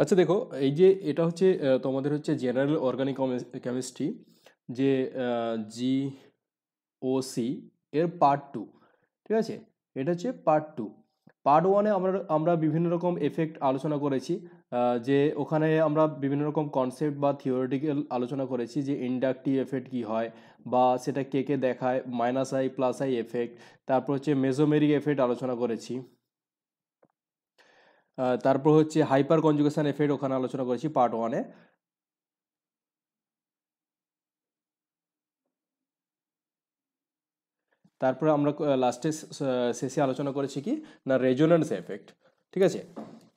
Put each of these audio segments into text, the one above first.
আচ্ছা দেখো এই যে এটা হচ্ছে তোমাদের হচ্ছে জেনারেল অর্গানিক কেমিস্ট্রি যে জি ও সি এর পার্ট টু ঠিক আছে এটা হচ্ছে পার্ট টু পার্ট ওয়ানে আমরা আমরা বিভিন্ন রকম এফেক্ট আলোচনা করেছি যে ওখানে আমরা বিভিন্ন রকম কনসেপ্ট বা থিওরিটিক্যাল আলোচনা করেছি যে ইন্ডাকটিভ এফেক্ট কি হয় বা সেটা কে কে দেখায় minus I plus I effect তারপর হচ্ছে মেজোমেরিক এফেক্ট আলোচনা করেছি তারপর হচ্ছে হাইপার কনজুগেশন এফেক্ট ওখানে আলোচনা করেছি পার্ট ওয়ানে তারপরে আমরা লাস্টে শেষে আলোচনা করেছি কি না রেজোনেন্স এফেক্ট ঠিক আছে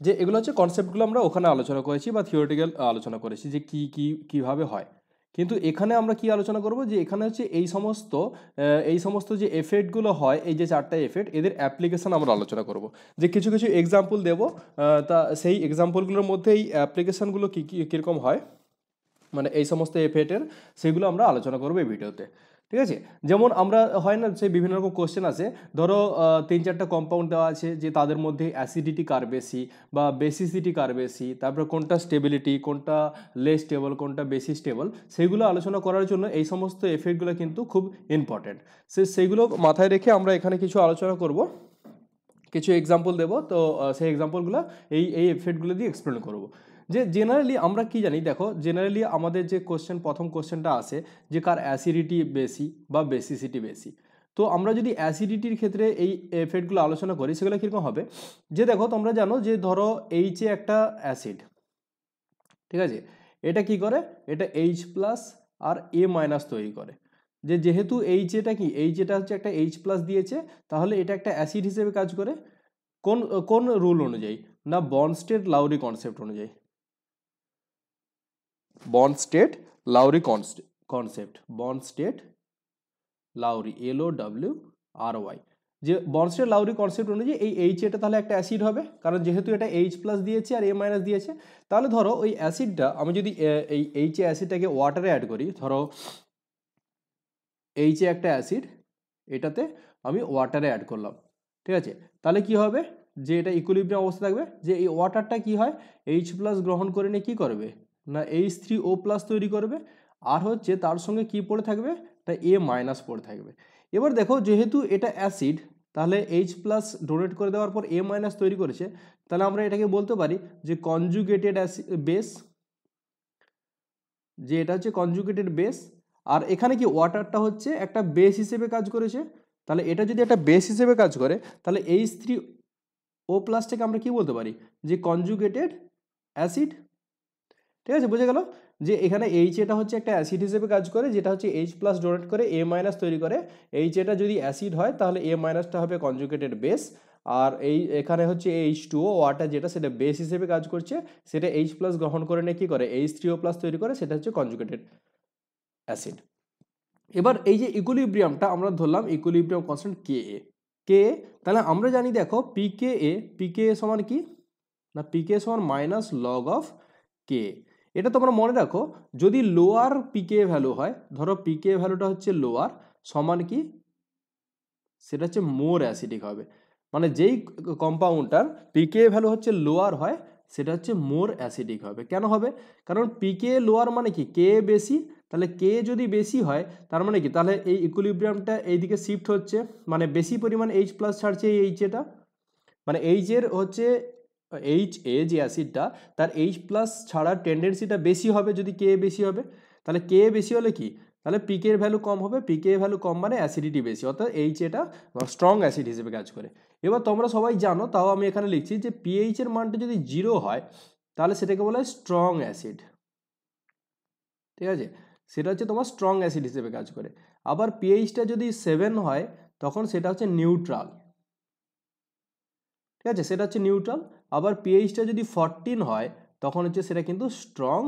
যে এগুলো হচ্ছে কনসেপ্টগুলো আমরা ওখানে আলোচনা করেছি বা থিওরিটিক্যাল আলোচনা করেছি যে কি কি কীভাবে হয় কিন্তু এখানে আমরা কি আলোচনা করব যে এখানে হচ্ছে এই সমস্ত এই সমস্ত যে এফেক্টগুলো হয় এই যে চারটা এফেক্ট এদের অ্যাপ্লিকেশান আমরা আলোচনা করব যে কিছু কিছু এক্সাম্পল দেব তা সেই এক্সাম্পলগুলোর মধ্যে এই অ্যাপ্লিকেশানগুলো কী কী কীরকম হয় মানে এই সমস্ত এফেক্টের সেগুলো আমরা আলোচনা করবো এই ভিডিওতে ঠিক আছে যেমন আমরা হয় না সে বিভিন্ন রকম কোশ্চেন আছে ধরো তিন চারটা কম্পাউন্ড দেওয়া আছে যে তাদের মধ্যে অ্যাসিডিটি কার বেশি বা বেসিসিটি কার বেশি তারপরে কোনটা স্টেবিলিটি কোনটা লেস স্টেবল কোনটা বেশি স্টেবল সেইগুলো আলোচনা করার জন্য এই সমস্ত এফেক্টগুলো কিন্তু খুব ইম্পর্টেন্ট সে সেইগুলো মাথায় রেখে আমরা এখানে কিছু আলোচনা করব কিছু এক্সাম্পল দেবো তো সেই এক্সাম্পলগুলো এই এই এফেক্টগুলো দিয়ে এক্সপ্লেন করবো যে জেনারেলি আমরা কি জানি দেখো জেনারেলি আমাদের যে কোশ্চেন প্রথম কোশ্চেনটা আছে যে কার অ্যাসিডিটি বেশি বা বেসিসিটি বেশি তো আমরা যদি অ্যাসিডিটির ক্ষেত্রে এই এফেক্টগুলো আলোচনা করি সেগুলো কীরকম হবে যে দেখো তোমরা জানো যে ধরো এইচে একটা অ্যাসিড ঠিক আছে এটা কি করে এটা এইচ প্লাস আর এ মাইনাস তৈরি করে যে যেহেতু এইচ এটা কি এইচ এটা হচ্ছে একটা এইচ প্লাস দিয়েছে তাহলে এটা একটা অ্যাসিড হিসেবে কাজ করে কোন কোন রুল অনুযায়ী না বনস্টের লাউরি কনসেপ্ট অনুযায়ী Bronsted Lowry concept bond state Lowry L O W R Y যে স্টেট লাউরি কনসেপ্ট অনুযায়ী এই এইচ এটা তাহলে একটা অ্যাসিড হবে কারণ যেহেতু এটা এইচ প্লাস দিয়েছে আর এ মাইনাস দিয়েছে তাহলে ধরো ওই অ্যাসিডটা আমি যদি এই এইচে অ্যাসিডটাকে ওয়াটারে অ্যাড করি ধরো এইচে একটা অ্যাসিড এটাতে আমি ওয়াটারে অ্যাড করলাম ঠিক আছে তাহলে কি হবে যে এটা ইকুলিব্রিয়াম অবস্থা থাকবে যে এই ওয়াটারটা কি হয় এইচ প্লাস গ্রহণ করে নিয়ে কী করবে না এইচ থ্রি ও প্লাস তৈরি করবে আর হচ্ছে তার সঙ্গে কি পড়ে থাকবে না এ মাইনাস পড়ে থাকবে এবার দেখো যেহেতু এটা অ্যাসিড তাহলে এইচ প্লাস ডোনেট করে দেওয়ার পর এ মাইনাস তৈরি করেছে তাহলে আমরা এটাকে বলতে পারি যে কনজুগেটেড বেস যে এটা হচ্ছে কনজুগেটেড বেস আর এখানে কি ওয়াটারটা হচ্ছে একটা বেস হিসেবে কাজ করেছে তাহলে এটা যদি একটা বেস হিসেবে কাজ করে তাহলে এইচ থ্রি ও প্লাসটাকে আমরা কি বলতে পারি যে কনজুগেটেড অ্যাসিড ঠিক আছে বুঝে গেল যে এখানে এইচ এটা হচ্ছে একটা অ্যাসিড হিসেবে কাজ করে যেটা হচ্ছে এইচ প্লাস ডোনেট করে এ মাইনাস তৈরি করে এইচ এটা যদি অ্যাসিড হয় তাহলে এ মাইনাসটা হবে কনজুকেটেড বেস আর এই এখানে হচ্ছে এইচ টু ওয়াটার যেটা সেটা বেস হিসেবে কাজ করছে সেটা এইচ প্লাস গ্রহণ করে নিয়ে কী করে এইচ থ্রিও প্লাস তৈরি করে সেটা হচ্ছে কনজুকেটেড অ্যাসিড এবার এই যে ইকুলিব্রিয়ামটা আমরা ধরলাম ইকুলিব্রিয়াম কনস্ট্যান্ট কে এ কে তাহলে আমরা জানি দেখো P K A P K সমান কি না পি কে সমান মাইনাস লগ অফ কে এটা তোমরা মনে রাখো যদি লোয়ার পিকে ভ্যালু হয় ধরো পিকে ভ্যালুটা হচ্ছে লোয়ার সমান কি সেটা হচ্ছে মোর অ্যাসিডিক হবে মানে যেই কম্পাউন্ডটার পিকে ভ্যালু হচ্ছে লোয়ার হয় সেটা হচ্ছে মোর অ্যাসিডিক হবে কেন হবে কারণ পিকে লোয়ার মানে কি কে বেশি তাহলে কে যদি বেশি হয় তার মানে কি তাহলে এই ইকুলিব্রিয়ামটা এইদিকে শিফট হচ্ছে মানে বেশি পরিমাণ এইচ প্লাস ছাড়ছে এই এইচ এটা মানে এইচের হচ্ছে এইচ এ যে অ্যাসিডটা তার এইচ প্লাস ছাড়ার টেন্ডেন্সিটা বেশি হবে যদি কে বেশি হবে তাহলে কে বেশি হলে কি তাহলে পিকের ভ্যালু কম হবে পিকে ভ্যালু কম মানে অ্যাসিডিটি বেশি অর্থাৎ এইচ এটা স্ট্রং অ্যাসিড হিসেবে কাজ করে এবার তোমরা সবাই জানো তাও আমি এখানে লিখছি যে পিএইচের মানটা যদি জিরো হয় তাহলে সেটাকে বলা হয় স্ট্রং অ্যাসিড ঠিক আছে সেটা হচ্ছে তোমার স্ট্রং অ্যাসিড হিসেবে কাজ করে আবার পিএইচটা যদি সেভেন হয় তখন সেটা হচ্ছে নিউট্রাল ঠিক আছে সেটা হচ্ছে নিউট্রাল আবার পিএইচটা যদি ফরটিন হয় তখন হচ্ছে সেটা কিন্তু স্ট্রং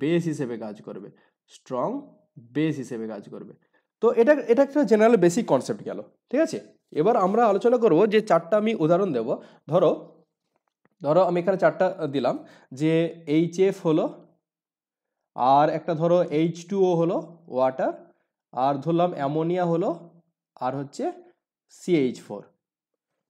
বেস হিসেবে কাজ করবে স্ট্রং বেস হিসেবে কাজ করবে তো এটা এটা একটা জেনারেল বেসিক কনসেপ্ট গেল ঠিক আছে এবার আমরা আলোচনা করব যে চারটা আমি উদাহরণ দেব ধরো ধরো আমি এখানে চারটা দিলাম যে এইচ এফ হলো আর একটা ধরো এইচ টু ও হলো ওয়াটার আর ধরলাম অ্যামোনিয়া হলো আর হচ্ছে সিএইচ ফোর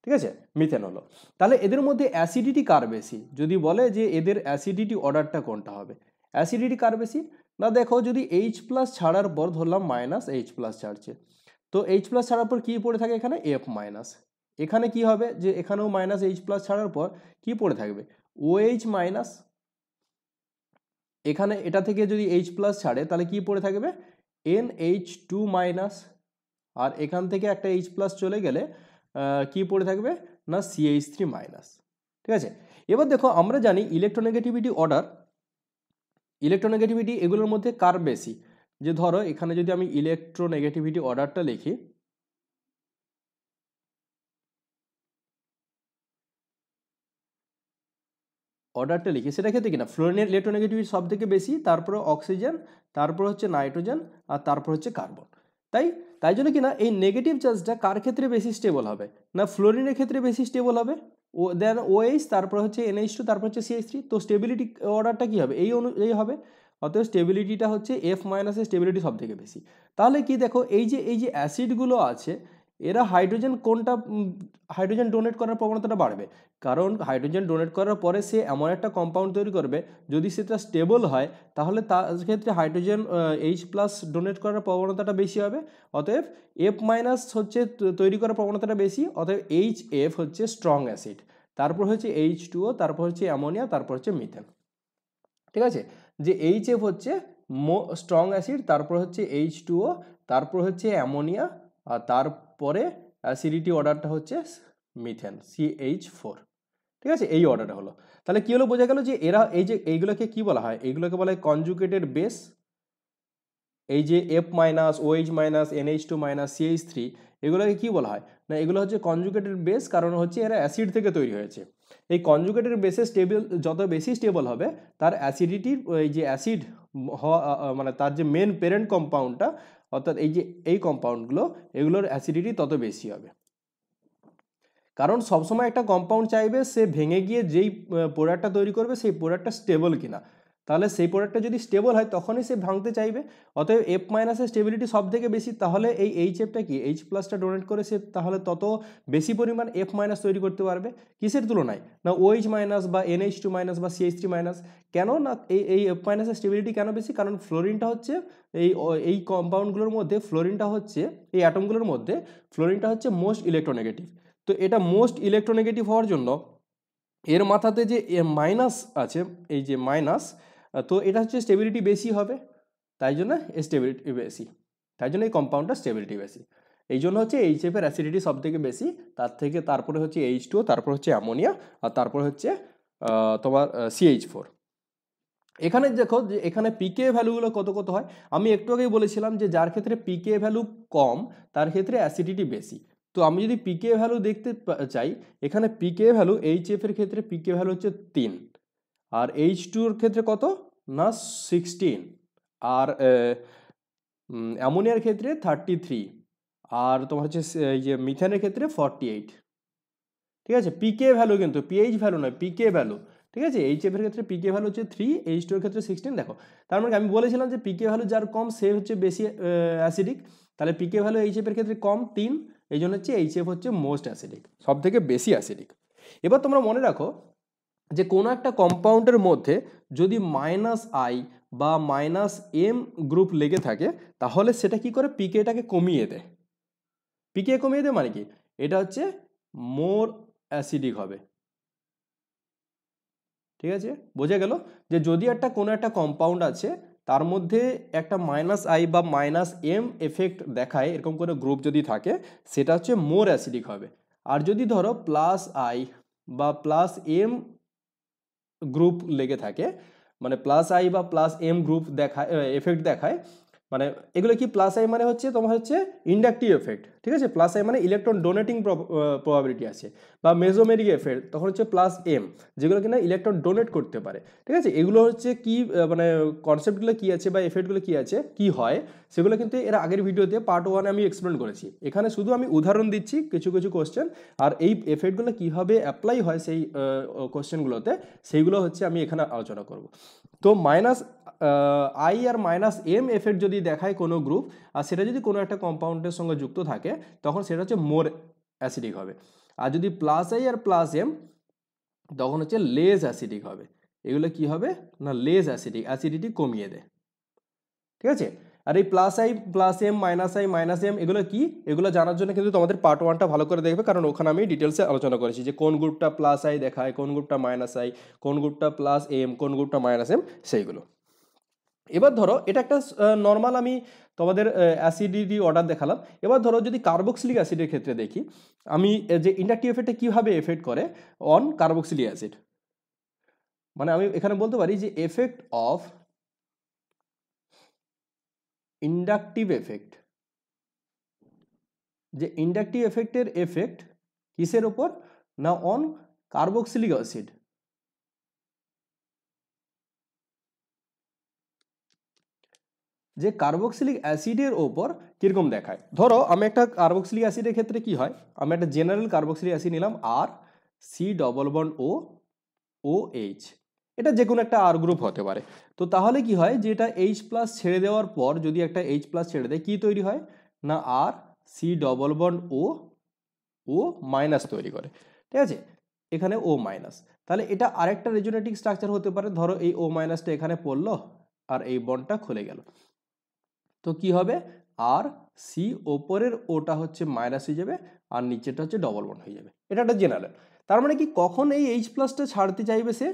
ঠিক আছে মিথেন হলো তাহলে এদের মধ্যে অ্যাসিডিটি কার বেশি যদি বলে যে এদের অ্যাসিডিটি অর্ডারটা কোনটা হবে অ্যাসিডিটি কার বেশি না দেখো যদি এইচ প্লাস ছাড়ার পর ধরলাম মাইনাস এইচ প্লাস ছাড়ছে তো এইচ প্লাস ছাড়ার পর কী পড়ে থাকে এখানে এফ মাইনাস এখানে কি হবে যে এখানেও মাইনাস এইচ প্লাস ছাড়ার পর কি পড়ে থাকবে ও এইচ মাইনাস এখানে এটা থেকে যদি এইচ প্লাস ছাড়ে তাহলে কি পড়ে থাকবে এন এইচ টু মাইনাস আর এখান থেকে একটা এইচ প্লাস চলে গেলে কি পড়ে থাকবে না সিএইচ থ্রি মাইনাস ঠিক আছে এবার দেখো আমরা জানি ইলেকট্রোনেগেটিভিটি অর্ডার ইলেকট্রোনেগেটিভিটি এগুলোর মধ্যে কার বেশি যে ধরো এখানে যদি আমি ইলেকট্রোনেগেটিভিটি অর্ডারটা লিখি অর্ডারটা লিখি সেটা ক্ষেত্রে কিনা ফ্লোরিনের ইলেকট্রোনেগেটিভিটি সব থেকে বেশি তারপরে অক্সিজেন তারপর হচ্ছে নাইট্রোজেন আর তারপর হচ্ছে কার্বন তাই তাই জন্য কি না এই নেগেটিভ চার্জটা কার ক্ষেত্রে বেশি স্টেবল হবে না ফ্লোরিনের ক্ষেত্রে বেশি স্টেবল হবে ও দেন ওএইচ তারপর হচ্ছে এনএইচ টু তারপর হচ্ছে সিএইচ থ্রি তো স্টেবিলিটি অর্ডারটা কী হবে এই অনুযায়ী হবে অতএব স্টেবিলিটিটা হচ্ছে এফ মাইনাসের স্টেবিলিটি সব থেকে বেশি তাহলে কি দেখো এই যে এই যে অ্যাসিডগুলো আছে এরা হাইড্রোজেন কোনটা হাইড্রোজেন ডোনেট করার প্রবণতাটা বাড়বে কারণ হাইড্রোজেন ডোনেট করার পরে সে এমন একটা কম্পাউন্ড তৈরি করবে যদি সেটা স্টেবল হয় তাহলে তার ক্ষেত্রে হাইড্রোজেন এইচ প্লাস ডোনেট করার প্রবণতাটা বেশি হবে অতএব এফ মাইনাস হচ্ছে তৈরি করার প্রবণতাটা বেশি অতএব এইচ এফ হচ্ছে স্ট্রং অ্যাসিড তারপর হচ্ছে এইচ টুও তারপর হচ্ছে অ্যামোনিয়া তারপর হচ্ছে মিথেন ঠিক আছে যে এইচ এফ হচ্ছে মো স্ট্রং অ্যাসিড তারপর হচ্ছে এইচ টুও তারপর হচ্ছে অ্যামোনিয়া আর তার পরে অ্যাসিডিটি অর্ডারটা হচ্ছে মিথেন সিএইচ ফোর ঠিক আছে এই অর্ডারটা হলো তাহলে কী হলো বোঝা গেল যে এরা এই যে এইগুলোকে কি বলা হয় এইগুলোকে বলা হয় কনজুকেটেড বেস এই যে F minus O H minus NH two minus CH three এগুলোকে কী বলা হয় না এগুলো হচ্ছে কনজুকেটেড বেস কারণ হচ্ছে এরা অ্যাসিড থেকে তৈরি হয়েছে এই কনজুকেটেড বেসে স্টেবল যত বেশি স্টেবল হবে তার অ্যাসিডিটির এই যে অ্যাসিড মানে তার যে মেন প্যারেন্ট কম্পাউন্ডটা অর্থাৎ এই যে এই কম্পাউন্ডগুলো এগুলোর অ্যাসিডিটি তত বেশি হবে কারণ সবসময় একটা কম্পাউন্ড চাইবে সে ভেঙে গিয়ে যেই প্রোডাক্টটা তৈরি করবে সেই প্রোডাক্টটা স্টেবল কিনা তাহলে সেই প্রোডাক্টটা যদি স্টেবল হয় তখনই সে ভাঙতে চাইবে অতএব এফ মাইনাসের স্টেবিলিটি সব থেকে বেশি তাহলে এই এইচ এফটা কি এইচ প্লাসটা ডোনেট করে সে তাহলে তত বেশি পরিমাণ এফ মাইনাস তৈরি করতে পারবে কিসের তুলনায় না ওএইচ মাইনাস বা এন এইচ টু মাইনাস বা সিএইচ থ্রি মাইনাস কেন না এই এই এফ মাইনাসের স্টেবিলিটি কেন বেশি কারণ ফ্লোরিনটা হচ্ছে এই এই কম্পাউন্ডগুলোর মধ্যে ফ্লোরিনটা হচ্ছে এই অ্যাটমগুলোর মধ্যে ফ্লোরিনটা হচ্ছে মোস্ট ইলেকট্রোনেগেটিভ তো এটা মোস্ট ইলেকট্রোনেগেটিভ হওয়ার জন্য এর মাথাতে যে মাইনাস আছে এই যে মাইনাস তো এটা হচ্ছে স্টেবিলিটি বেশি হবে তাই জন্য স্টেবিলিটি বেশি তাই জন্য এই কম্পাউন্ডটা স্টেবিলিটি বেশি এই জন্য হচ্ছে এইচ এফের অ্যাসিডিটি সব থেকে বেশি তার থেকে তারপরে হচ্ছে এইচ টু তারপর হচ্ছে অ্যামোনিয়া আর তারপরে হচ্ছে তোমার সিএইচ ফোর এখানে দেখো যে এখানে পিকে ভ্যালুগুলো কত কত হয় আমি একটু আগেই বলেছিলাম যে যার ক্ষেত্রে পিকে ভ্যালু কম তার ক্ষেত্রে অ্যাসিডিটি বেশি তো আমি যদি পিকে ভ্যালু দেখতে চাই এখানে পিকে ভ্যালু এইচ এফের ক্ষেত্রে পিকে ভ্যালু হচ্ছে তিন আর এইচ টুর ক্ষেত্রে কত না সিক্সটিন আর অ্যামোনিয়ার ক্ষেত্রে থার্টি থ্রি আর তোমার হচ্ছে এই যে মিথেনের ক্ষেত্রে ফর্টি এইট ঠিক আছে পিকে ভ্যালু কিন্তু পিএইচ ভ্যালু নয় পিকে ভ্যালু ঠিক আছে এইচ এফের ক্ষেত্রে পিকে ভ্যালু হচ্ছে থ্রি এইচ টুর ক্ষেত্রে সিক্সটিন দেখো তার মানে আমি বলেছিলাম যে পিকে ভ্যালু যার কম সে হচ্ছে বেশি অ্যাসিডিক তাহলে পিকে ভ্যালু এইচ এফের ক্ষেত্রে কম তিন এই জন্য হচ্ছে এইচ এফ হচ্ছে মোস্ট অ্যাসিডিক সব থেকে বেশি অ্যাসিডিক এবার তোমরা মনে রাখো যে কোনো একটা কম্পাউন্ডের মধ্যে যদি মাইনাস আই বা মাইনাস এম গ্রুপ লেগে থাকে তাহলে সেটা কি করে পিকেটাকে কমিয়ে দেয় পিকে কমিয়ে দেয় মানে কি এটা হচ্ছে মোর অ্যাসিডিক হবে ঠিক আছে বোঝা গেল যে যদি একটা কোনো একটা কম্পাউন্ড আছে তার মধ্যে একটা মাইনাস আই বা মাইনাস এম এফেক্ট দেখায় এরকম কোনো গ্রুপ যদি থাকে সেটা হচ্ছে মোর অ্যাসিডিক হবে আর যদি ধরো প্লাস আই বা প্লাস এম গ্রুপ লেগে থাকে মানে প্লাস আই বা প্লাস এম গ্রুপ দেখায় এফেক্ট দেখায় মানে এগুলো কি প্লাস আই মানে হচ্ছে তোমার হচ্ছে ইন্ডাকটিভ এফেক্ট ঠিক আছে প্লাস আই মানে ইলেকট্রন ডোনেটিং প্রবাবিলিটি আছে বা মেজোমেরিক এফেক্ট তখন হচ্ছে প্লাস এম যেগুলো কিনা ইলেকট্রন ডোনেট করতে পারে ঠিক আছে এগুলো হচ্ছে কি মানে কনসেপ্টগুলো কি আছে বা এফেক্টগুলো কি আছে কি হয় সেগুলো কিন্তু এর আগের ভিডিওতে পার্ট ওয়ানে আমি এক্সপ্লেন করেছি এখানে শুধু আমি উদাহরণ দিচ্ছি কিছু কিছু কোশ্চেন আর এই এফেক্টগুলো কীভাবে অ্যাপ্লাই হয় সেই কোশ্চেনগুলোতে সেইগুলো হচ্ছে আমি এখানে আলোচনা করব তো মাইনাস আই আর মাইনাস এম এফেক্ট যদি দেখায় কোনো গ্রুপ আর সেটা যদি কোনো একটা কম্পাউন্ডের সঙ্গে যুক্ত থাকে তখন সেটা হচ্ছে মোর অ্যাসিডিক হবে আর যদি প্লাস আই আর প্লাস এম তখন হচ্ছে লেস অ্যাসিডিক হবে এগুলো কি হবে না লেস অ্যাসিডিক অ্যাসিডিটি কমিয়ে দেয় ঠিক আছে আর এই plus I plus M minus I minus M এগুলো কি এগুলো জানার জন্য কিন্তু তোমাদের পার্ট ওয়ানটা ভালো করে দেখবে কারণ ওখানে আমি ডিটেলসে আলোচনা করেছি যে কোন গ্রুপটা প্লাস আই দেখায় কোন গ্রুপটা মাইনাস আই কোন গ্রুপটা প্লাস এম কোন গ্রুপটা মাইনাস এম সেইগুলো এবার ধরো এটা একটা নর্মাল আমি তোমাদের অ্যাসিডিটি অর্ডার দেখালাম এবার ধরো যদি কার্বক্সিলিক অ্যাসিডের ক্ষেত্রে দেখি আমি যে ইন্ডাকটিভ এফেক্টটা কীভাবে এফেক্ট করে অন কার্বক্সিলিক অ্যাসিড মানে আমি এখানে বলতে পারি যে এফেক্ট অফ ইন্ডাকটিভ এফেক্ট যে ইন্ডাকটিভ এফেক্টের এফেক্ট কিসের ওপর না অন কার্বক্সিলিক অ্যাসিড যে কার্বক্সিলিক অ্যাসিডের ওপর কীরকম দেখায় ধরো আমি একটা কার্বক্সিলিক অ্যাসিডের ক্ষেত্রে কি হয় আমি একটা জেনারেল কার্বক্সিলিক অ্যাসিড নিলাম আর সি ডবল বন ও ও এইচ এটা যে কোনো একটা আর গ্রুপ হতে পারে তো তাহলে কি হয় যে এটা এইচ প্লাস ছেড়ে দেওয়ার পর যদি একটা এইচ প্লাস ছেড়ে দেয় কী তৈরি হয় না আর C double bond O O minus তৈরি করে ঠিক আছে এখানে ও মাইনাস তাহলে এটা আরেকটা রেজোনেটিক স্ট্রাকচার হতে পারে ধরো এই ও মাইনাসটা এখানে পড়ল আর এই বন্ডটা খুলে গেল তো কি হবে আর সি ওপরের ওটা হচ্ছে মাইনাস হয়ে যাবে আর নিচেটা হচ্ছে ডবল বন্ড হয়ে যাবে এটা একটা জেনারেল তার মানে কি কখন এই এইচ প্লাসটা ছাড়তে চাইবে সে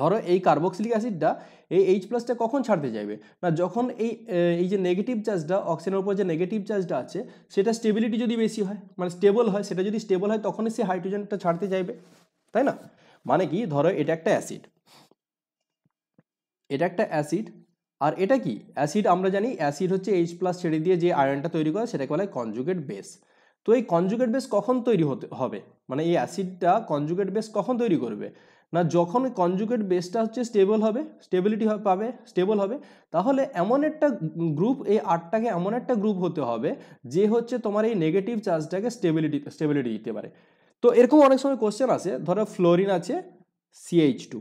ধরো এই কার্বক্সিলিক অ্যাসিডটা এই এইচ প্লাসটা কখন ছাড়তে যাবে না যখন এই এই যে নেগেটিভ চার্জটা অক্সিজেনের উপর যে নেগেটিভ চার্জটা আছে সেটা স্টেবিলিটি যদি বেশি হয় মানে স্টেবল হয় সেটা যদি স্টেবল হয় তখনই সে হাইড্রোজেনটা ছাড়তে যাবে তাই না মানে কি ধরো এটা একটা অ্যাসিড এটা একটা অ্যাসিড আর এটা কি অ্যাসিড আমরা জানি অ্যাসিড হচ্ছে এইচ প্লাস ছেড়ে দিয়ে যে আয়রনটা তৈরি করে সেটাকে বলা হয় কনজুগেট বেস তো এই কনজুগেট বেস কখন তৈরি হতে হবে মানে এই অ্যাসিডটা কনজুগেট বেস কখন তৈরি করবে না যখন কনজুগেট বেসটা হচ্ছে স্টেবল হবে স্টেবিলিটি পাবে স্টেবল হবে তাহলে এমন একটা গ্রুপ এই আটটাকে এমন একটা গ্রুপ হতে হবে যে হচ্ছে তোমার এই নেগেটিভ চার্জটাকে স্টেবিলিটি স্টেবিলিটি দিতে পারে তো এরকম অনেক সময় কোশ্চেন আছে ধরো ফ্লোরিন আছে সিএইচ টু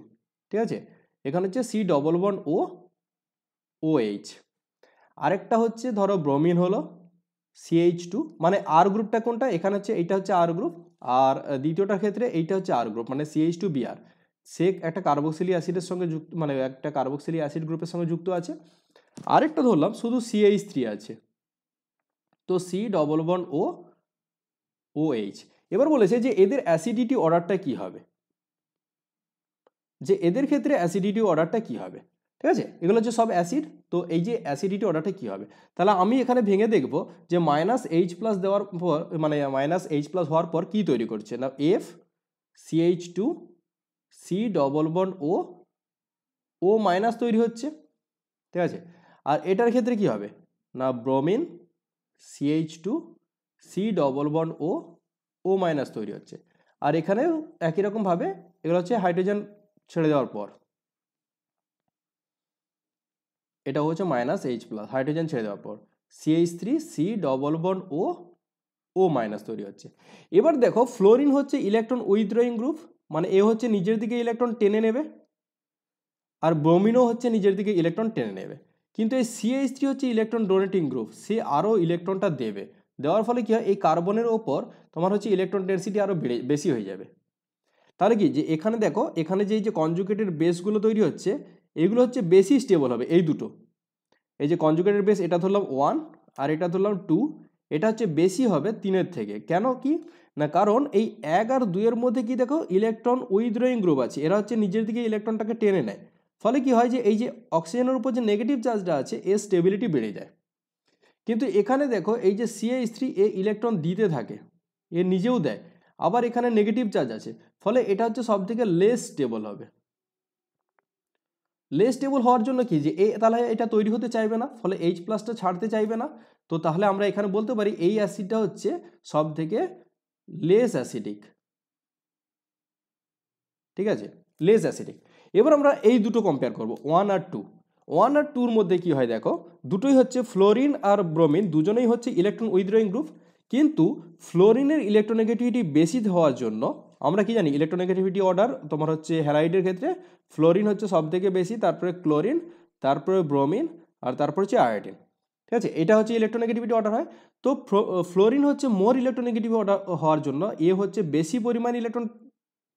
ঠিক আছে এখানে হচ্ছে C double one O O H আরেকটা হচ্ছে ধরো ব্রোমিন হলো সিএইচ টু মানে আর গ্রুপটা কোনটা এখানে হচ্ছে এইটা হচ্ছে আর গ্রুপ আর দ্বিতীয়টার ক্ষেত্রে এইটা হচ্ছে আর গ্রুপ মানে সিএইচ টু বিআর সে একটা কার্বক্সিলি অ্যাসিডের সঙ্গে যুক্ত মানে একটা কার্বক্সিলি অ্যাসিড গ্রুপের সঙ্গে যুক্ত আছে আরেকটা ধরলাম শুধু সিএইচ থ্রি আছে তো সি ডবল বন ও ও এইচ এবার বলেছে যে এদের অ্যাসিডিটি অর্ডারটা কি হবে যে এদের ক্ষেত্রে অ্যাসিডিটি অর্ডারটা কি হবে ঠিক আছে এগুলো হচ্ছে সব অ্যাসিড তো এই যে অ্যাসিডিটি অর্ডারটা কী হবে তাহলে আমি এখানে ভেঙে দেখব যে মাইনাস এইচ প্লাস দেওয়ার পর মানে মাইনাস এইচ প্লাস হওয়ার পর কী তৈরি করছে না F CH two C double bond O O minus তৈরি হচ্ছে ঠিক আছে আর এটার ক্ষেত্রে কি হবে না bromine CH two C double bond O O minus তৈরি হচ্ছে আর এখানেও একই রকমভাবে এগুলো হচ্ছে হাইড্রোজেন ছেড়ে দেওয়ার পর এটা হচ্ছে মাইনাস এইচ প্লাস হাইড্রোজেন ছেড়ে দেওয়ার পর CH three C double bond O O minus তৈরি হচ্ছে এবার দেখো ফ্লোরিন হচ্ছে ইলেকট্রন উইথড্রয়িং গ্রুপ মানে এ হচ্ছে নিজের দিকে ইলেকট্রন টেনে নেবে আর ব্রোমিনও হচ্ছে নিজের দিকে ইলেকট্রন টেনে নেবে কিন্তু এই সিএইচ থ্রি হচ্ছে ইলেকট্রন ডোনেটিং গ্রুপ সে আরও ইলেকট্রনটা দেবে দেওয়ার ফলে কী হয় এই কার্বনের ওপর তোমার হচ্ছে ইলেকট্রন ডেন্সিটি আরও বেড়ে বেশি হয়ে যাবে তাহলে কি যে এখানে দেখো এখানে যেই যে কনজুকেটেড বেসগুলো তৈরি হচ্ছে এগুলো হচ্ছে বেশি স্টেবল হবে এই দুটো এই যে কনজুকেটেড বেস এটা ধরলাম ওয়ান আর এটা ধরলাম টু এটা হচ্ছে বেশি হবে তিনের থেকে কেন কি না কারণ এই এক আর দুইয়ের মধ্যে কি দেখো ইলেকট্রন উইথড্রয়িং গ্রুপ আছে এরা হচ্ছে নিজের দিকে ইলেকট্রনটাকে টেনে নেয় ফলে কি হয় যে এই যে অক্সিজেনের উপর যে নেগেটিভ চার্জটা আছে এর স্টেবিলিটি বেড়ে যায় কিন্তু এখানে দেখো এই যে সিএইচ থ্রি এ ইলেকট্রন দিতে থাকে এ নিজেও দেয় আবার এখানে নেগেটিভ চার্জ আছে ফলে এটা হচ্ছে সব থেকে লেস স্টেবল হবে লেস স্টেবল হওয়ার জন্য কি যে এ তাহলে এটা তৈরি হতে চাইবে না ফলে এইচ প্লাসটা ছাড়তে চাইবে না তো তাহলে আমরা এখানে বলতে পারি এই অ্যাসিডটা হচ্ছে সব থেকে লেস অ্যাসিডিক ঠিক আছে লেস অ্যাসিডিক এবার আমরা এই দুটো কম্পেয়ার করব ওয়ান আর টু ওয়ান আর টুর মধ্যে কি হয় দেখো দুটোই হচ্ছে ফ্লোরিন আর ব্রোমিন দুজনেই হচ্ছে ইলেকট্রন উইথড্রয়িং গ্রুপ কিন্তু ফ্লোরিনের ইলেকট্রোনেগেটিভিটি বেশি হওয়ার জন্য আমরা কি জানি ইলেকট্রোনেগেটিভিটি অর্ডার তোমার হচ্ছে হ্যারাইডের ক্ষেত্রে ফ্লোরিন হচ্ছে সব থেকে বেশি তারপরে ক্লোরিন তারপরে ব্রোমিন আর তারপর হচ্ছে আয়োডিন ঠিক আছে এটা হচ্ছে ইলেকট্রোনেগেটিভিটি অর্ডার হয় তো ফ্লোরিন হচ্ছে মোর ইলেকট্রোনেগেটিভ অর্ডার হওয়ার জন্য এ হচ্ছে বেশি পরিমাণ ইলেকট্রন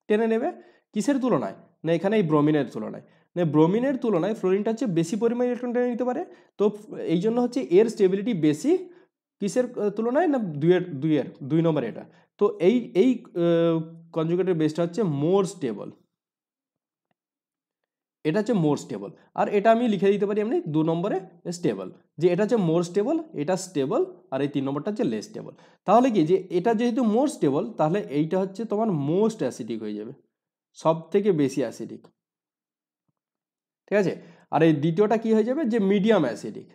টেনে নেবে কিসের তুলনায় না এখানে এই ব্রোমিনের তুলনায় না ব্রোমিনের তুলনায় ফ্লোরিনটা হচ্ছে বেশি পরিমাণ ইলেকট্রন টেনে নিতে পারে তো এই জন্য হচ্ছে এর স্টেবিলিটি বেশি কিসের তুলনায় না দুইয়ের দুইয়ের দুই নম্বর এটা তো এই এই কনজুগেটের বেসটা হচ্ছে মোর স্টেবল এটা হচ্ছে মোর স্টেবল আর এটা আমি লিখে দিতে পারি এমনি দু নম্বরে স্টেবল যে এটা হচ্ছে মোর স্টেবল এটা স্টেবল আর এই তিন নম্বরটা হচ্ছে লেস স্টেবল তাহলে কি যে এটা যেহেতু মোর স্টেবল তাহলে এইটা হচ্ছে তোমার মোস্ট অ্যাসিডিক হয়ে যাবে সব থেকে বেশি অ্যাসিডিক ঠিক আছে আর এই দ্বিতীয়টা কি হয়ে যাবে যে মিডিয়াম অ্যাসিডিক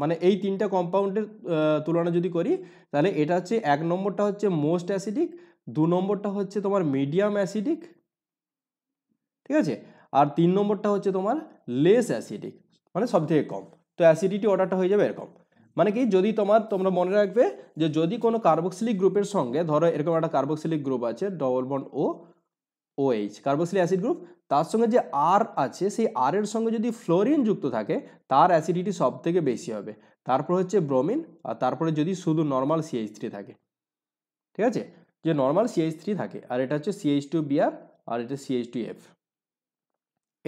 মানে এই তিনটা কম্পাউন্ডের তুলনা যদি করি তাহলে এটা হচ্ছে এক নম্বরটা হচ্ছে মোস্ট অ্যাসিডিক দু নম্বরটা হচ্ছে তোমার মিডিয়াম অ্যাসিডিক ঠিক আছে আর তিন নম্বরটা হচ্ছে তোমার লেস অ্যাসিডিক মানে সব থেকে কম তো অ্যাসিডিটি অর্ডারটা হয়ে যাবে এরকম মানে কি যদি তোমার তোমরা মনে রাখবে যে যদি কোনো কার্বক্সিলিক গ্রুপের সঙ্গে ধরো এরকম একটা কার্বক্সিলিক গ্রুপ আছে double bond O O H carboxylic acid group তার সঙ্গে যে আর আছে সেই আর এর সঙ্গে যদি ফ্লোরিন যুক্ত থাকে তার অ্যাসিডিটি সব থেকে বেশি হবে তারপর হচ্ছে ব্রোমিন আর তারপরে যদি শুধু নর্মাল সিএইচ থ্রি থাকে ঠিক আছে যে নর্মাল সিএইচ থ্রি থাকে আর এটা হচ্ছে সিএইচ টু বিআর আর এটা সিএইচ টু এফ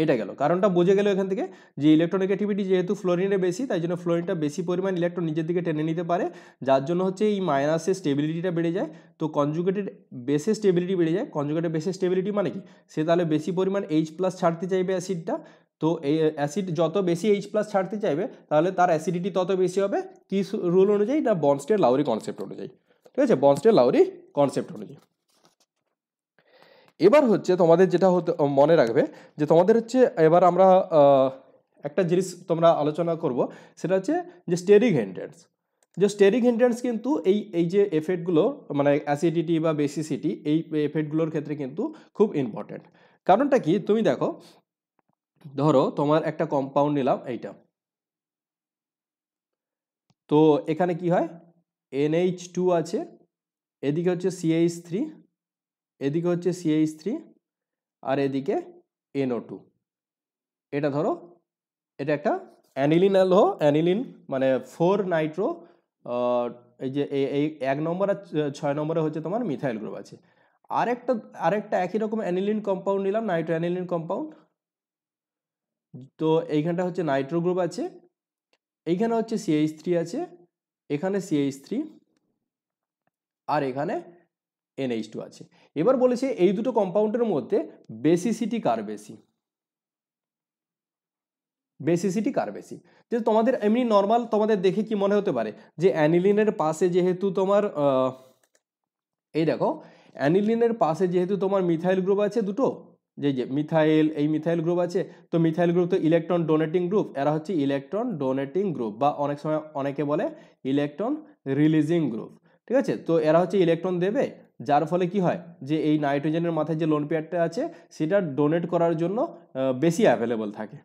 এটা গেল কারণটা বোঝে গেল এখান থেকে যে ইলেকট্রোনেগেটিভিটি যেহেতু ফ্লোরিনে বেশি তাই জন্য ফ্লোরিনটা বেশি পরিমাণ ইলেকট্রন নিজের দিকে টেনে নিতে পারে যার জন্য হচ্ছে এই মাইনাসের স্টেবিলিটিটা বেড়ে যায় তো কনজুগেটেড বেসে স্টেবিলিটি বেড়ে যায় কনজুগেটেড বেসে স্টেবিলিটি মানে কি সে তাহলে বেশি পরিমাণ এইচ প্লাস ছাড়তে চাইবে অ্যাসিডটা তো এই অ্যাসিড যত বেশি এইচ প্লাস ছাড়তে চাইবে তাহলে তার অ্যাসিডিটি তত বেশি হবে কী রুল অনুযায়ী না বনস্টের লাউরি কনসেপ্ট অনুযায়ী ঠিক আছে বনস্টের লাউরি কনসেপ্ট অনুযায়ী এবার হচ্ছে তোমাদের যেটা হতে মনে রাখবে যে তোমাদের হচ্ছে এবার আমরা একটা জিনিস তোমরা আলোচনা করব সেটা হচ্ছে যে স্টেরিক হেন্ডেন্স যে স্টেরিক হেন্ডেন্স কিন্তু এই এই যে এফেক্টগুলো মানে অ্যাসিডিটি বা বেসিসিটি এই এফেক্টগুলোর ক্ষেত্রে কিন্তু খুব ইম্পর্ট্যান্ট কারণটা কি তুমি দেখো ধরো তোমার একটা কম্পাউন্ড নিলাম এইটা তো এখানে কি হয় এনএইচ টু আছে এদিকে হচ্ছে সিএইচ থ্রি এদিকে হচ্ছে সিএইচ থ্রি আর এদিকে এনও টু এটা ধরো এটা একটা অ্যানিলিন অ্যালহো অ্যানিলিন মানে ফোর নাইট্রো এই যে এই এক নম্বর আর ছয় নম্বরে হচ্ছে তোমার মিথাইল গ্রুপ আছে আরেকটা আরেকটা একই রকম অ্যানিলিন কম্পাউন্ড নিলাম নাইট্রো অ্যানিলিন কম্পাউন্ড তো এইখানটা হচ্ছে নাইট্রো গ্রুপ আছে এইখানে হচ্ছে সিএইচ থ্রি আছে এখানে সিএইচ থ্রি আর এখানে এনএইচ টু আছে এবার বলেছে এই দুটো কম্পাউন্ডের মধ্যে বেসিসিটি কার বেশি বেসিসিটি কার বেশি যে তোমাদের এমনি নর্মাল তোমাদের দেখে কি মনে হতে পারে যে অ্যানিলিনের পাশে যেহেতু তোমার এই দেখো অ্যানিলিনের পাশে যেহেতু তোমার মিথাইল গ্রুপ আছে দুটো যে যে মিথাইল এই মিথাইল গ্রুপ আছে তো মিথাইল গ্রুপ তো ইলেকট্রন ডোনেটিং গ্রুপ এরা হচ্ছে ইলেকট্রন ডোনেটিং গ্রুপ বা অনেক সময় অনেকে বলে ইলেকট্রন রিলিজিং গ্রুপ ঠিক আছে তো এরা হচ্ছে ইলেকট্রন দেবে যার ফলে কি হয় যে এই নাইট্রোজেনের মাথায় যে লোন পেয়ারটা আছে সেটা ডোনেট করার জন্য বেশি অ্যাভেলেবল থাকে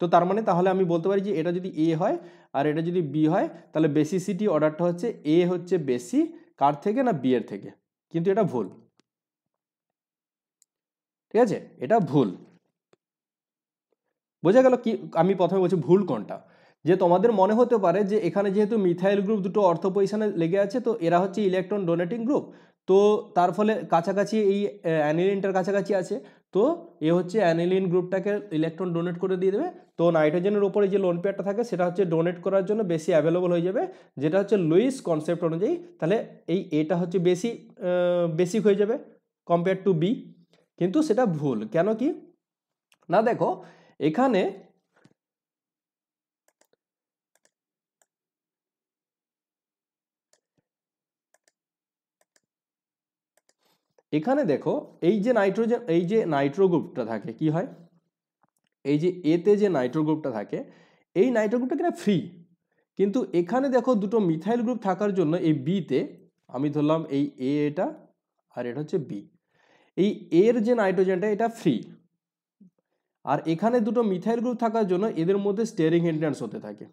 তো তার মানে তাহলে আমি বলতে পারি যে এটা যদি এ হয় আর এটা যদি বি হয় তাহলে বেসি সিটি অর্ডারটা হচ্ছে এ হচ্ছে বেশি কার থেকে না বি এর থেকে কিন্তু এটা ভুল ঠিক আছে এটা ভুল বোঝা গেল কি আমি প্রথমে বলছি ভুল কোনটা যে তোমাদের মনে হতে পারে যে এখানে যেহেতু মিথাইল গ্রুপ দুটো অর্থ পজিশনে লেগে আছে তো এরা হচ্ছে ইলেকট্রন ডোনেটিং গ্রুপ তো তার ফলে কাছাকাছি এই অ্যানিলিনটার কাছাকাছি আছে তো এ হচ্ছে অ্যানিলিন গ্রুপটাকে ইলেকট্রন ডোনেট করে দিয়ে দেবে তো নাইট্রোজেনের উপরে যে লোন পেয়ারটা থাকে সেটা হচ্ছে ডোনেট করার জন্য বেশি অ্যাভেলেবল হয়ে যাবে যেটা হচ্ছে লুইস কনসেপ্ট অনুযায়ী তাহলে এই এটা হচ্ছে বেশি বেসিক হয়ে যাবে কম্পেয়ার টু বি কিন্তু সেটা ভুল কেন কি না দেখো এখানে এখানে দেখো এই যে নাইট্রোজেন এই যে নাইট্রো গ্রুপটা থাকে কি হয় এই যে এতে যে নাইট্রো গ্রুপটা থাকে এই নাইট্রো গ্রুপটা কিনা ফ্রি কিন্তু এখানে দেখো দুটো মিথাইল গ্রুপ থাকার জন্য এই বিতে আমি ধরলাম এই এ এটা আর এটা হচ্ছে বি এই এর যে নাইট্রোজেনটা এটা ফ্রি আর এখানে দুটো মিথাইল গ্রুপ থাকার জন্য এদের মধ্যে স্টেরিং হেন্ডেন্স হতে থাকে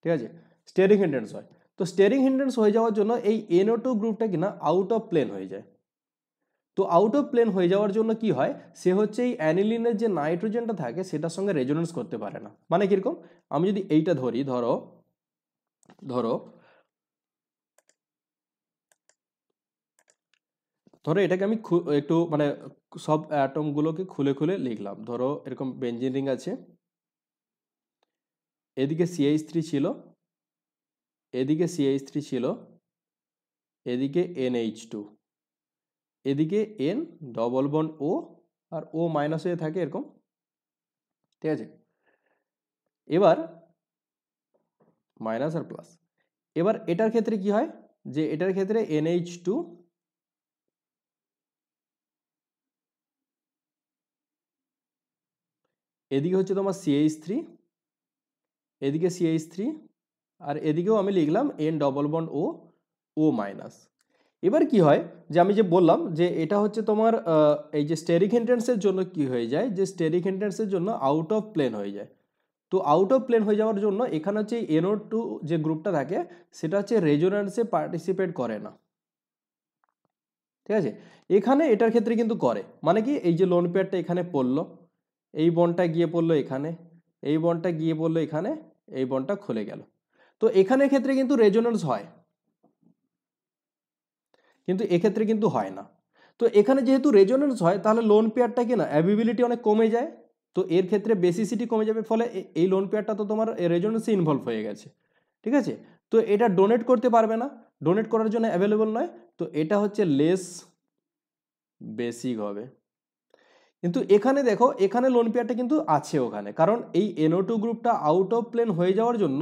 ঠিক আছে স্টেরিং হেন্ডেন্স হয় তো স্টেয়ারিং হিন্ডেন্স হয়ে যাওয়ার জন্য এই এনও টু গ্রুপটা কিনা আউট অফ প্লেন হয়ে যায় তো আউট অফ প্লেন হয়ে যাওয়ার জন্য কি হয় সে হচ্ছে এই অ্যানিলিনের যে নাইট্রোজেনটা থাকে সেটার সঙ্গে রেজোনেন্স করতে পারে না মানে কীরকম আমি যদি এইটা ধরি ধরো ধরো ধরো এটাকে আমি একটু মানে সব অ্যাটমগুলোকে খুলে খুলে লিখলাম ধরো এরকম বেঞ্জিন রিং আছে এদিকে সিএইচ থ্রি ছিল এদিকে সিএইচ থ্রি ছিল এদিকে এনএইচ টু এদিকে এন ডবল বন ও আর ও মাইনাস হয়ে থাকে এরকম ঠিক আছে এবার মাইনাস আর প্লাস এবার এটার ক্ষেত্রে কি হয় যে এটার ক্ষেত্রে এনএইচ টু এদিকে হচ্ছে তোমার সিএইচ থ্রি এদিকে সিএইচ থ্রি আর এদিকেও আমি লিখলাম N double bond O O minus এবার কি হয় যে আমি যে বললাম যে এটা হচ্ছে তোমার এই যে স্টেরিক হেন্টেন্সের জন্য কি হয়ে যায় যে স্টেরিক হেন্টেন্সের জন্য আউট অফ প্লেন হয়ে যায় তো আউট অফ প্লেন হয়ে যাওয়ার জন্য এখানে হচ্ছে এনো টু যে গ্রুপটা থাকে সেটা হচ্ছে রেজোনেন্সে পার্টিসিপেট করে না ঠিক আছে এখানে এটার ক্ষেত্রে কিন্তু করে মানে কি এই যে লোন পেয়ারটা এখানে পড়লো এই বনটা গিয়ে পড়লো এখানে এই বনটা গিয়ে পড়লো এখানে এই বনটা খুলে গেল তো এখানে ক্ষেত্রে কিন্তু রেজোনেন্স হয় কিন্তু এক্ষেত্রে কিন্তু হয় না তো এখানে যেহেতু রেজোনেন্স হয় তাহলে লোন পেয়ারটা কি না অ্যাভিবিলিটি অনেক কমে যায় তো এর ক্ষেত্রে বেসিসিটি কমে যাবে ফলে এই লোন পেয়ারটা তো তোমার রেজোনেন্সে ইনভলভ হয়ে গেছে ঠিক আছে তো এটা ডোনেট করতে পারবে না ডোনেট করার জন্য অ্যাভেলেবল নয় তো এটা হচ্ছে লেস বেসিক হবে কিন্তু এখানে দেখো এখানে লোন পেয়ারটা কিন্তু আছে ওখানে কারণ এই এনও টু গ্রুপটা আউট অফ প্লেন হয়ে যাওয়ার জন্য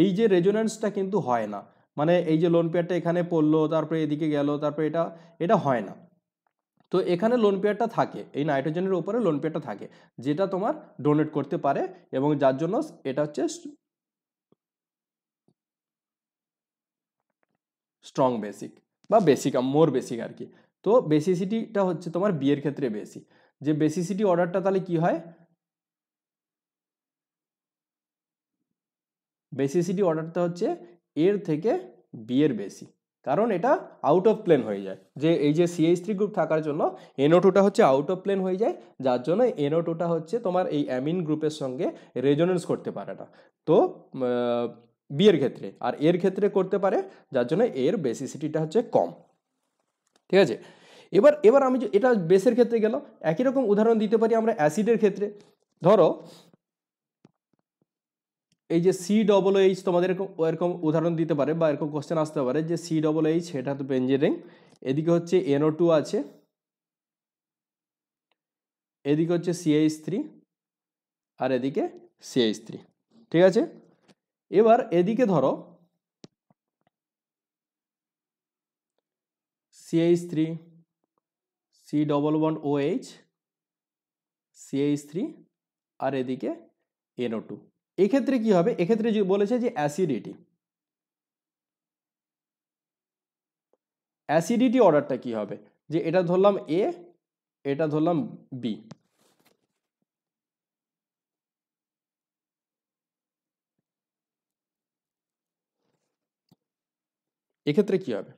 এই যে রেজোনেন্সটা কিন্তু হয় না মানে এই যে লোন পেয়ারটা এখানে পড়লো তারপরে এদিকে গেল তারপরে এটা এটা হয় না তো এখানে লোন পেয়ারটা থাকে এই নাইট্রোজেনের উপরে লোন পেয়ারটা থাকে যেটা তোমার ডোনেট করতে পারে এবং যার জন্য এটা হচ্ছে স্ট্রং বেসিক বা বেসিক মোর বেসিক আর কি তো বেসিসিটিটা হচ্ছে তোমার বিয়ের ক্ষেত্রে বেশি যে বেসিসিটি অর্ডারটা তাহলে কি হয় বেসিসিটি অর্ডারটা হচ্ছে এর থেকে বি এর বেশি কারণ এটা আউট অফ প্লেন হয়ে যায় যে এই যে সিএইচ থ্রি গ্রুপ থাকার জন্য এনও টুটা হচ্ছে আউট অফ প্লেন হয়ে যায় যার জন্য এনও টুটা হচ্ছে তোমার এই অ্যামিন গ্রুপের সঙ্গে রেজোনেন্স করতে পারে না তো বি এর ক্ষেত্রে আর এর ক্ষেত্রে করতে পারে যার জন্য এর বেসিসিটিটা হচ্ছে কম ঠিক আছে এবার এবার আমি এটা বেসের ক্ষেত্রে গেল একই রকম উদাহরণ দিতে পারি আমরা অ্যাসিডের ক্ষেত্রে ধরো এই যে সি ডবল এইচ তোমাদের এরকম এরকম উদাহরণ দিতে পারে বা এরকম কোশ্চেন আসতে পারে যে সি ডবল এইচ এটা তো বেঞ্জেরিং এদিকে হচ্ছে এনও টু আছে এদিকে হচ্ছে সিএইচ থ্রি আর এদিকে সিএইচ থ্রি ঠিক আছে এবার এদিকে ধরো CH three C double one O H CH three আর এদিকে এনও টু এক্ষেত্রে কি হবে এক্ষেত্রে বলেছে যে অ্যাসিডিটি অ্যাসিডিটি অর্ডারটা কি হবে যে এটা ধরলাম এ এটা ধরলাম বি এক্ষেত্রে কি হবে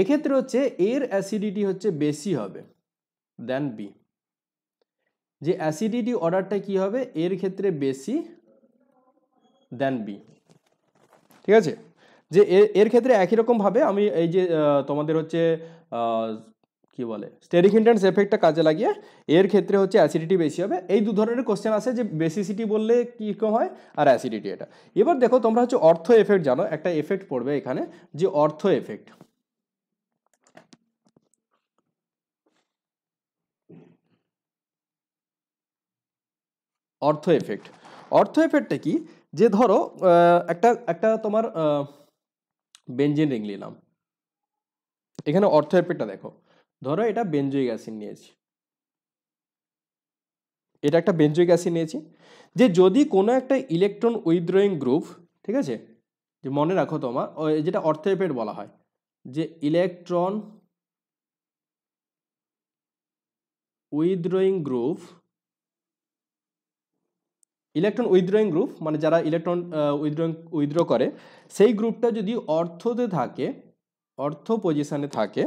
এক্ষেত্রে হচ্ছে এর অ্যাসিডিটি হচ্ছে বেশি হবে দেন বি যে অ্যাসিডিটি অর্ডারটা কি হবে এর ক্ষেত্রে বেশি দেন বি ঠিক আছে যে এর ক্ষেত্রে একই রকমভাবে আমি এই যে তোমাদের হচ্ছে কি বলে স্টেরিক ইন্টেন্স এফেক্টটা কাজে লাগিয়ে এর ক্ষেত্রে হচ্ছে অ্যাসিডিটি বেশি হবে এই দু ধরনের কোশ্চেন আছে যে বেসিসিটি বললে কীরকম হয় আর অ্যাসিডিটি এটা এবার দেখো তোমরা হচ্ছে অর্থ এফেক্ট জানো একটা এফেক্ট পড়বে এখানে যে অর্থ এফেক্ট অর্থ এফেক্ট অর্থ এফেক্টটা কি যে ধরো একটা একটা তোমার বেঞ্জিন রিং নিলাম এখানে অর্থ এফেক্টটা দেখো ধরো এটা বেঞ্জয়িক অ্যাসিড নিয়েছি এটা একটা বেঞ্জয়িক অ্যাসিড নিয়েছি যে যদি কোনো একটা ইলেকট্রন উইথড্রয়িং গ্রুপ ঠিক আছে যে মনে রাখো তোমার যেটা অর্থ এফেক্ট বলা হয় যে electron withdrawing group electron withdrawing group মানে যারা ইলেকট্রন উইথড্রয়িং উইথড্র করে সেই গ্রুপটা যদি অর্থতে থাকে অর্থ পজিশানে থাকে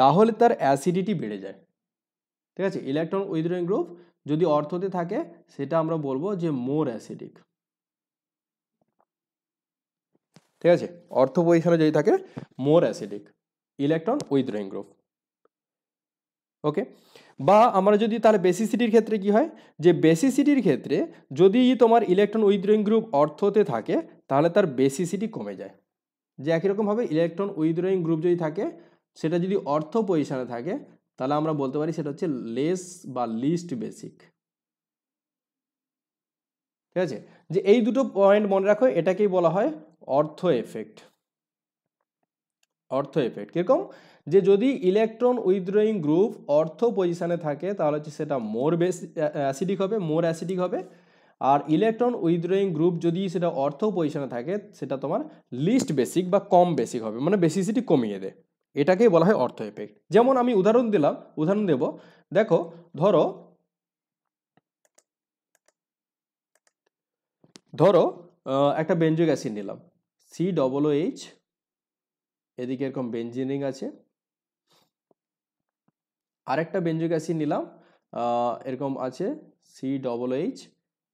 তাহলে তার অ্যাসিডিটি বেড়ে যায় ঠিক আছে ইলেকট্রন উইথড্রয়িং গ্রুপ যদি অর্থতে থাকে সেটা আমরা বলবো যে মোর অ্যাসিডিক ঠিক আছে অর্থ পজিশানে যদি থাকে more acidic electron withdrawing group okay বা আমরা যদি তাহলে বেসিসিটির ক্ষেত্রে কি হয় যে বেসিসিটির ক্ষেত্রে যদি তোমার ইলেকট্রন উইথড্রয়িং গ্রুপ অর্থতে থাকে তাহলে তার বেসিসিটি কমে যায় যে একই রকমভাবে ইলেকট্রন উইথড্রয়িং গ্রুপ যদি থাকে সেটা যদি অর্থ পজিশানে থাকে তাহলে আমরা বলতে পারি সেটা হচ্ছে লেস বা লিস্ট বেসিক ঠিক আছে যে এই দুটো পয়েন্ট মনে রাখো এটাকেই বলা হয় অর্থ এফেক্ট অর্থ এফেক্ট কীরকম যে যদি ইলেকট্রন উইথড্রয়িং গ্রুপ অর্থ পজিশানে থাকে তাহলে হচ্ছে সেটা মোর বেশ অ্যাসিডিক হবে মোর অ্যাসিডিক হবে আর ইলেকট্রন উইথড্রয়িং গ্রুপ যদি সেটা অর্থ পজিশানে থাকে সেটা তোমার লিস্ট বেসিক বা কম বেসিক হবে মানে বেসিসিটি কমিয়ে দেয় এটাকেই বলা হয় অর্থ এফেক্ট যেমন আমি উদাহরণ দিলাম উদাহরণ দেব দেখো ধরো ধরো একটা বেঞ্জিক অ্যাসিড নিলাম সি ডবল এইচ এদিকে এরকম বেঞ্জিনিং আছে আরেকটা অ্যাসিড নিলাম এরকম আছে সি ডবল এইচ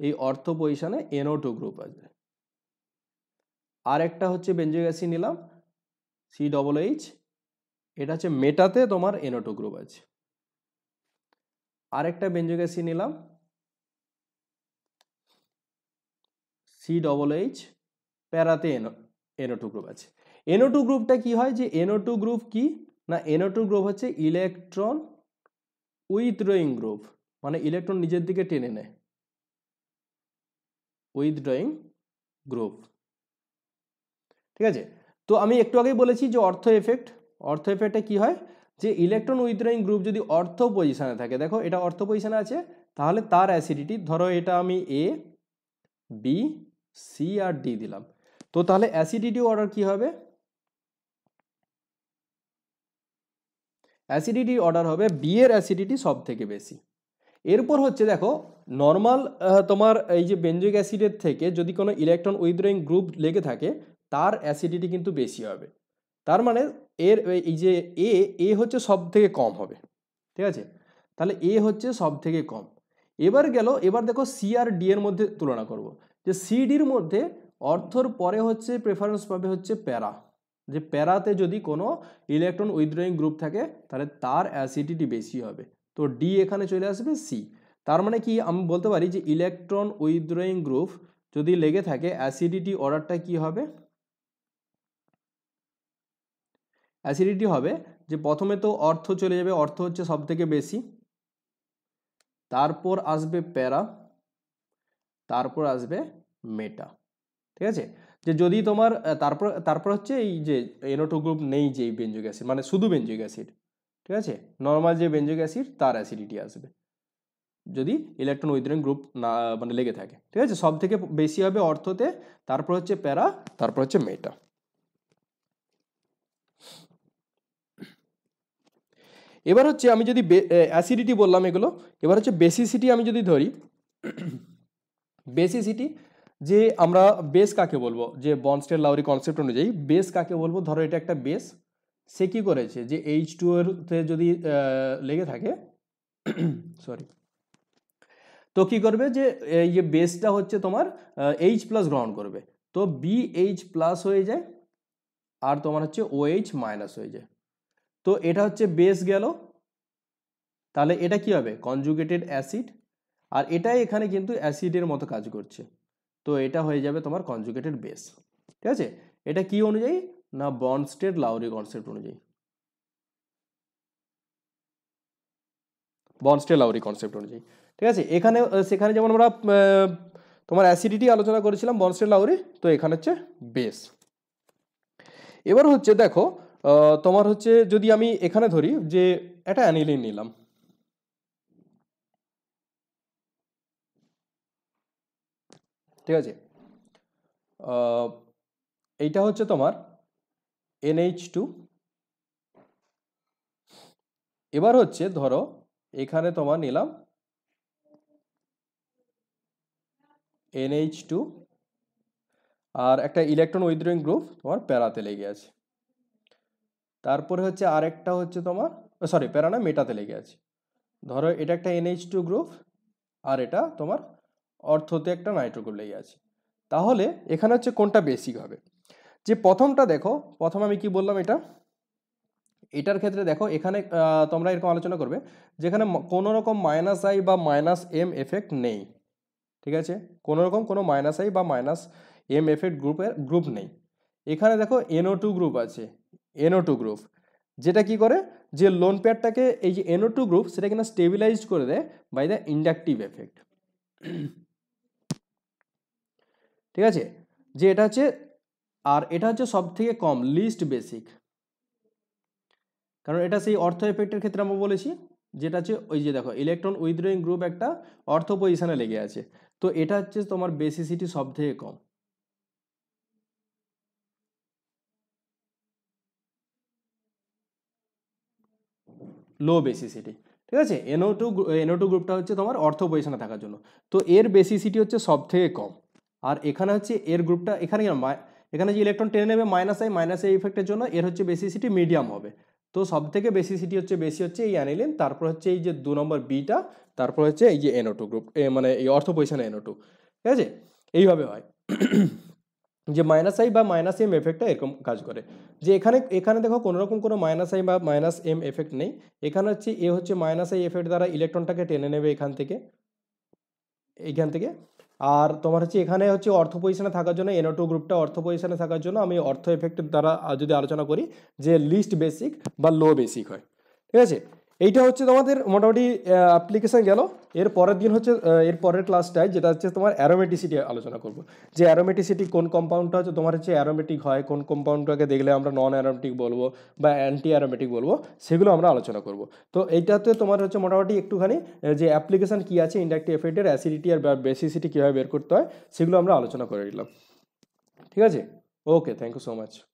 এই অর্থ পজিশানে এনও টু গ্রুপ আছে আর একটা হচ্ছে অ্যাসিড নিলাম সি ডবল এইচ এটা হচ্ছে মেটাতে তোমার এনও টু গ্রুপ আছে আরেকটা অ্যাসিড নিলাম সি ডবল এইচ প্যারাতে এনো এনও টু গ্রুপ আছে এনও টু গ্রুপটা কি হয় যে এনও টু গ্রুপ কি না এনও টু গ্রুপ হচ্ছে ইলেকট্রন উইথড্রয়িং গ্রুপ মানে ইলেকট্রন নিজের দিকে টেনে নেয় উইথড্রয়িং গ্রুপ ঠিক আছে তো আমি একটু আগেই বলেছি যে অর্থ এফেক্ট অর্থ এফেক্টে কি হয় যে ইলেকট্রন উইথড্রয়িং গ্রুপ যদি অর্থ পজিশানে থাকে দেখো এটা অর্থ পজিশনে আছে তাহলে তার অ্যাসিডিটি ধরো এটা আমি এ বি সি আর ডি দিলাম তো তাহলে অ্যাসিডিটি অর্ডার কি হবে অ্যাসিডিটি অর্ডার হবে বি এর অ্যাসিডিটি সব থেকে বেশি এরপর হচ্ছে দেখো নর্মাল তোমার এই যে বেঞ্জিক অ্যাসিডের থেকে যদি কোনো ইলেকট্রন উইথড্রয়িং গ্রুপ লেগে থাকে তার অ্যাসিডিটি কিন্তু বেশি হবে তার মানে এর এই যে এ এ হচ্ছে সব থেকে কম হবে ঠিক আছে তাহলে এ হচ্ছে সব থেকে কম এবার গেল এবার দেখো সি আর ডি এর মধ্যে তুলনা করব যে সিডির মধ্যে অর্থর পরে হচ্ছে প্রেফারেন্স পাবে হচ্ছে প্যারা যে প্যারাতে যদি কোনো ইলেকট্রন উইথড্রয়িং গ্রুপ থাকে তাহলে তার অ্যাসিডিটি বেশি হবে তো ডি এখানে চলে আসবে সি তার মানে কি আমি বলতে পারি যে ইলেকট্রন উইথড্রয়িং গ্রুপ যদি লেগে থাকে অ্যাসিডিটি অর্ডারটা কি হবে অ্যাসিডিটি হবে যে প্রথমে তো অর্থ চলে যাবে অর্থ হচ্ছে সব থেকে বেশি তারপর আসবে প্যারা তারপর আসবে মেটা ঠিক আছে যে যদি তোমার তারপর তারপর হচ্ছে এই যে এনোটো গ্রুপ নেই যে এই বেঞ্জুক অ্যাসিড মানে শুধু বেঞ্জুক অ্যাসিড ঠিক আছে নর্মাল যে বেঞ্জুক অ্যাসিড তার অ্যাসিডিটি আসবে যদি ইলেকট্রন উইথড্রয়িং গ্রুপ না মানে লেগে থাকে ঠিক আছে সব থেকে বেশি হবে অর্থতে তারপর হচ্ছে প্যারা তারপর হচ্ছে মেটা এবার হচ্ছে আমি যদি অ্যাসিডিটি বললাম এগুলো এবার হচ্ছে বেসিসিটি আমি যদি ধরি বেসিসিটি যে আমরা বেস কাকে বলবো যে বনস্টের লাউরি কনসেপ্ট অনুযায়ী বেস কাকে বলবো ধরো এটা একটা বেস সে কী করেছে যে এইচ টু এরতে যদি লেগে থাকে সরি তো কী করবে যে এই বেসটা হচ্ছে তোমার এইচ প্লাস গ্রহণ করবে তো বি এইচ প্লাস হয়ে যায় আর তোমার হচ্ছে ও এইচ মাইনাস হয়ে যায় তো এটা হচ্ছে বেস গেল তাহলে এটা কি হবে কনজুগেটেড অ্যাসিড আর এটাই এখানে কিন্তু অ্যাসিডের মতো কাজ করছে তো এটা হয়ে যাবে তোমার কনজুগেটেড বেস ঠিক আছে এটা কি অনুযায়ী না বনস্টেড লাউরি কনসেপ্ট অনুযায়ী বনস্টে লাউরি কনসেপ্ট অনুযায়ী ঠিক আছে এখানে সেখানে যেমন আমরা তোমার অ্যাসিডিটি আলোচনা করেছিলাম বনস্টে লাউরি তো এখানে হচ্ছে বেস এবার হচ্ছে দেখো তোমার হচ্ছে যদি আমি এখানে ধরি যে একটা অ্যানিলিন নিলাম ঠিক আছে এইটা হচ্ছে তোমার এনএইচ টু এবার হচ্ছে ধরো এখানে তোমার নিলাম এনএইচ টু আর একটা ইলেকট্রন উইথড্রয়িং গ্রুপ তোমার প্যারাতে লেগে আছে তারপরে হচ্ছে আরেকটা হচ্ছে তোমার সরি প্যারা না মেটাতে লেগে আছে ধরো এটা একটা এনএইচ টু গ্রুপ আর এটা তোমার অর্থতে একটা লেগে আছে তাহলে এখানে হচ্ছে কোনটা বেসিক হবে যে প্রথমটা দেখো প্রথম আমি কি বললাম এটা এটার ক্ষেত্রে দেখো এখানে তোমরা এরকম আলোচনা করবে যেখানে কোনো রকম মাইনাস আই বা মাইনাস এম এফেক্ট নেই ঠিক আছে কোনো রকম কোনো মাইনাস আই বা মাইনাস এম এফেক্ট গ্রুপের গ্রুপ নেই এখানে দেখো এনও টু গ্রুপ আছে এনও টু গ্রুপ যেটা কি করে যে লোন পেয়ারটাকে এই যে এনও টু গ্রুপ সেটা কিনা স্টেবিলাইজড করে দেয় বাই দ্য ইন্ডাকটিভ এফেক্ট ঠিক আছে যে এটা হচ্ছে আর এটা হচ্ছে সব থেকে কম লিস্ট বেসিক কারণ এটা সেই অর্থ এফেক্টের ক্ষেত্রে আমরা বলেছি যেটা হচ্ছে ওই যে দেখো ইলেকট্রন উইথড্রয়িং গ্রুপ একটা অর্থ পজিশানে লেগে আছে তো এটা হচ্ছে তোমার বেসিসিটি সব থেকে কম লো বেসিসিটি ঠিক আছে এনও টু এনও টু গ্রুপটা হচ্ছে তোমার অর্থ পজিশানে থাকার জন্য তো এর বেসিসিটি হচ্ছে সব থেকে কম আর এখানে হচ্ছে এর গ্রুপটা এখানে এখানে যে ইলেকট্রন টেনে নেবে মাইনাস আই মাইনাস আই ইফেক্টের জন্য এর হচ্ছে বেসিসিটি মিডিয়াম হবে তো সব থেকে বেসিসিটি হচ্ছে বেশি হচ্ছে এই অ্যানিলিন তারপর হচ্ছে এই যে দু নম্বর বিটা তারপর হচ্ছে এই যে এনও টু গ্রুপ মানে এই অর্থ পজিশন এনও টু ঠিক আছে এইভাবে হয় যে মাইনাস আই বা মাইনাস এম এফেক্টটা এরকম কাজ করে যে এখানে এখানে দেখো কোনোরকম কোনো মাইনাস আই বা মাইনাস এম এফেক্ট নেই এখানে হচ্ছে এ হচ্ছে মাইনাস আই এফেক্ট দ্বারা ইলেকট্রনটাকে টেনে নেবে এখান থেকে এইখান থেকে আর তোমার হচ্ছে এখানে হচ্ছে অর্থ পজিশনে থাকার জন্য এনও টু গ্রুপটা অর্থ পজিশনে থাকার জন্য আমি অর্থ এফেক্টের দ্বারা যদি আলোচনা করি যে লিস্ট বেসিক বা লো বেসিক হয় ঠিক আছে এইটা হচ্ছে তোমাদের মোটামুটি অ্যাপ্লিকেশান গেল এর পরের দিন হচ্ছে এর পরের ক্লাসটায় যেটা হচ্ছে তোমার অ্যারোমেটিসিটি আলোচনা করব যে অ্যারোমেটিসিটি কোন কম্পাউন্ডটা হচ্ছে তোমার হচ্ছে অ্যারোমেটিক হয় কোন কম্পাউন্ডটাকে দেখলে আমরা নন অ্যারোমেটিক বলবো বা অ্যান্টি অ্যারোমেটিক বলবো সেগুলো আমরা আলোচনা করব তো এইটাতে তোমার হচ্ছে মোটামুটি একটুখানি যে অ্যাপ্লিকেশান কী আছে ইন্ডাক্টিভ এফেক্টের অ্যাসিডিটি আর বেসিসিটি কীভাবে বের করতে হয় সেগুলো আমরা আলোচনা করে নিলাম ঠিক আছে okay thank you so much